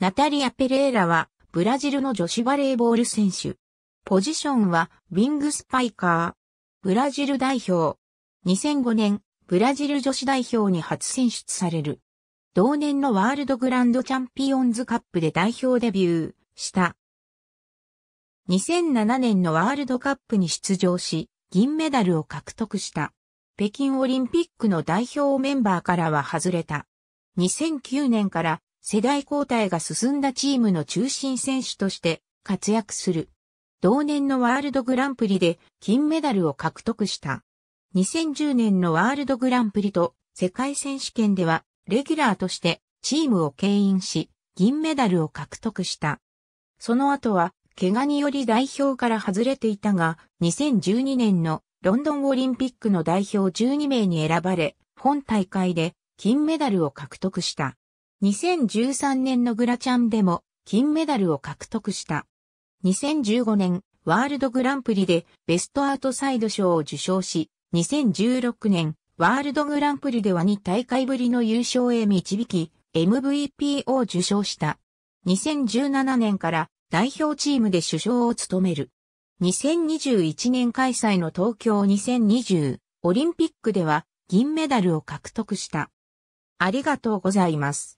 ナタリア・ペレーラは、ブラジルの女子バレーボール選手。ポジションは、ウィングスパイカー。ブラジル代表。2005年、ブラジル女子代表に初選出される。同年のワールドグランドチャンピオンズカップで代表デビューした。2007年のワールドカップに出場し、銀メダルを獲得した。北京オリンピックの代表メンバーからは外れた。2009年から世代交代が進んだチームの中心選手として活躍する。同年のワールドグランプリで金メダルを獲得した。2010年のワールドグランプリと世界選手権ではレギュラーとしてチームを牽引し銀メダルを獲得した。その後は怪我により代表から外れていたが2012年のロンドンオリンピックの代表12名に選ばれ本大会で金メダルを獲得した。2013年のグラチャンでも金メダルを獲得した。2015年ワールドグランプリでベストアウトサイド賞を受賞し、2016年ワールドグランプリでは2大会ぶりの優勝へ導き、MVP を受賞した。2017年から代表チームで首相を務める。2021年開催の東京2020オリンピックでは銀メダルを獲得した。ありがとうございます。